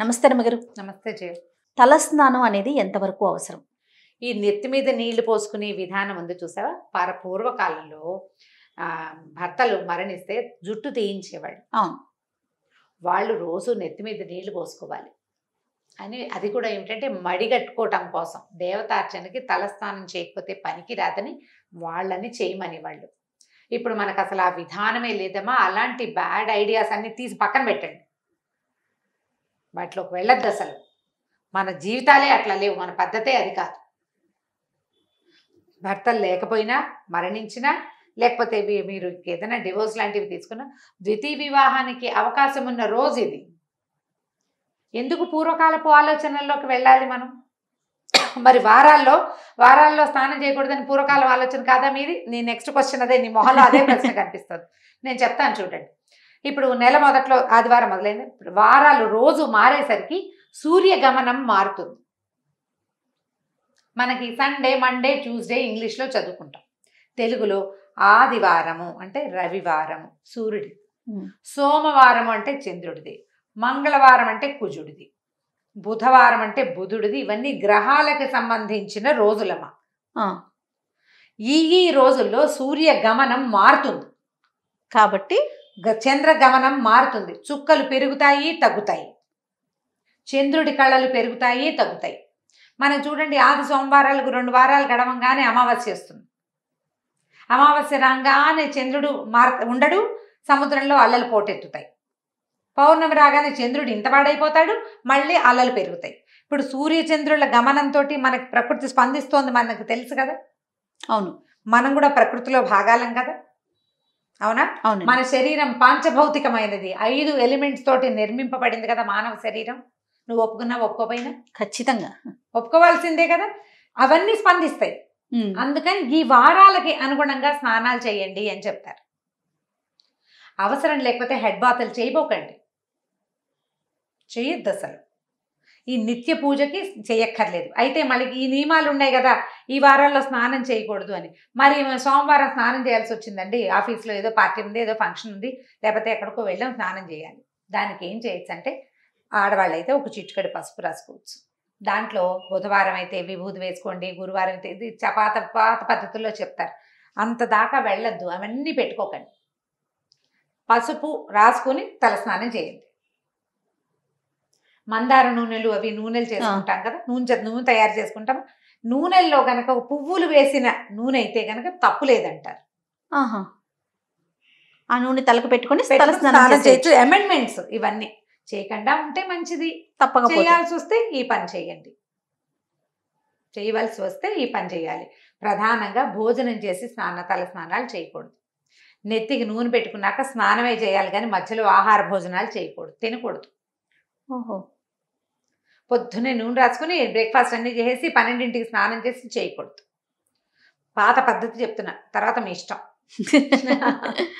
నమస్తే రమగారు నమస్తే జయ తలస్నానం అనేది ఎంతవరకు అవసరం ఈ నెత్తి మీద నీళ్లు పోసుకునే విధానం ఉంది చూసావా పార పూర్వకాలంలో భర్తలు మరణిస్తే జుట్టు తీయించేవాళ్ళు అవును వాళ్ళు రోజు నెత్తి మీద నీళ్లు పోసుకోవాలి అని అది కూడా ఏమిటంటే కట్టుకోవటం కోసం దేవతార్చనకి తలస్నానం చేయకపోతే పనికి రాదని వాళ్ళని చేయమని వాళ్ళు ఇప్పుడు మనకు అసలు ఆ విధానమే లేదమ్మా అలాంటి బ్యాడ్ ఐడియాస్ అన్ని తీసి పక్కన పెట్టండి వాటిలోకి వెళ్ళద్దు అసలు మన జీవితాలే అట్లా లేవు మన పద్ధతే అది కాదు భర్తలు లేకపోయినా మరణించినా లేకపోతే మీరు ఏదైనా డివోర్స్ లాంటివి తీసుకున్నా ద్వితీయ వివాహానికి అవకాశం ఉన్న రోజు ఇది ఎందుకు పూర్వకాలపు ఆలోచనల్లోకి వెళ్ళాలి మనం మరి వారాల్లో వారాల్లో స్నానం చేయకూడదని పూర్వకాలం ఆలోచన కాదా మీది నీ నెక్స్ట్ క్వశ్చన్ అదే నీ మొహంలో అదే ప్రశ్న కనిపిస్తుంది నేను చెప్తాను చూడండి ఇప్పుడు నెల మొదట్లో ఆదివారం మొదలైంది వారాలు రోజు మారేసరికి సూర్యగమనం మారుతుంది మనకి సండే మండే ట్యూస్డే ఇంగ్లీష్లో చదువుకుంటాం తెలుగులో ఆదివారము అంటే రవివారము సూర్యుడి సోమవారం అంటే చంద్రుడిది మంగళవారం అంటే కుజుడిది బుధవారం అంటే బుధుడిది ఇవన్నీ గ్రహాలకు సంబంధించిన రోజులమా ఈ ఈ రోజుల్లో సూర్య గమనం మారుతుంది కాబట్టి చంద్రగమనం మారుతుంది చుక్కలు పెరుగుతాయి తగ్గుతాయి చంద్రుడి కళ్ళలు పెరుగుతాయి తగ్గుతాయి మనం చూడండి ఆది సోమవారాలకు రెండు వారాలు గడవంగానే అమావాస్య వస్తుంది అమావాస్య రాగానే చంద్రుడు మార్ ఉండడు సముద్రంలో అల్లలు పోటెత్తుతాయి పౌర్ణమి రాగానే చంద్రుడు ఇంత పాడైపోతాడు మళ్ళీ అల్లలు పెరుగుతాయి ఇప్పుడు సూర్యచంద్రుల గమనంతో మనకి ప్రకృతి స్పందిస్తోంది మనకు తెలుసు కదా అవును మనం కూడా ప్రకృతిలో భాగాలం కదా అవునా అవును మన శరీరం పాంచభౌతికమైనది ఐదు ఎలిమెంట్స్ తోటి నిర్మింపబడింది కదా మానవ శరీరం నువ్వు ఒప్పుకున్నావు ఒప్పుకోపోయినా ఖచ్చితంగా ఒప్పుకోవాల్సిందే కదా అవన్నీ స్పందిస్తాయి అందుకని ఈ వారాలకి అనుగుణంగా స్నానాలు చేయండి అని చెప్తారు అవసరం లేకపోతే హెడ్ బాతలు చేయబోకండి చేయొద్దు అసలు ఈ నిత్య పూజకి చేయక్కర్లేదు అయితే మళ్ళీ ఈ నియమాలు ఉన్నాయి కదా ఈ వారాల్లో స్నానం చేయకూడదు అని మరి సోమవారం స్నానం చేయాల్సి వచ్చిందండి ఆఫీస్లో ఏదో పార్టీ ఉంది ఏదో ఫంక్షన్ ఉంది లేకపోతే ఎక్కడికో వెళ్ళాం స్నానం చేయాలి దానికి ఏం చేయొచ్చు అంటే ఆడవాళ్ళు అయితే ఒక చిట్టుకడి పసుపు రాసుకోవచ్చు దాంట్లో బుధవారం అయితే విభూతి వేసుకోండి గురువారం అయితే ఇది చపాత పాత పద్ధతుల్లో చెప్తారు అంత దాకా వెళ్ళొద్దు అవన్నీ పెట్టుకోకండి పసుపు రాసుకొని తలస్నానం చేయండి మందార నూనెలు అవి నూనెలు చేసుకుంటాం కదా నూనె నూనె తయారు చేసుకుంటాం నూనెల్లో గనక పువ్వులు వేసిన నూనె అయితే గనక తప్పు లేదంటారు ఆ నూనె తలకు పెట్టుకుని చేయొచ్చు అమెండ్మెంట్స్ ఇవన్నీ చేయకుండా ఉంటే మంచిది తప్పక చేయాల్సి వస్తే ఈ పని చేయండి చేయవలసి వస్తే ఈ పని చేయాలి ప్రధానంగా భోజనం చేసి స్నాన తల స్నానాలు చేయకూడదు నెత్తికి నూనె పెట్టుకున్నాక స్నానమే చేయాలి కానీ మధ్యలో ఆహార భోజనాలు చేయకూడదు తినకూడదు ఓహో పొద్దున్నే నూనె రాసుకుని బ్రేక్ఫాస్ట్ అన్నీ చేసి పన్నెండింటికి స్నానం చేసి చేయకూడదు పాత పద్ధతి చెప్తున్నా తర్వాత మీ ఇష్టం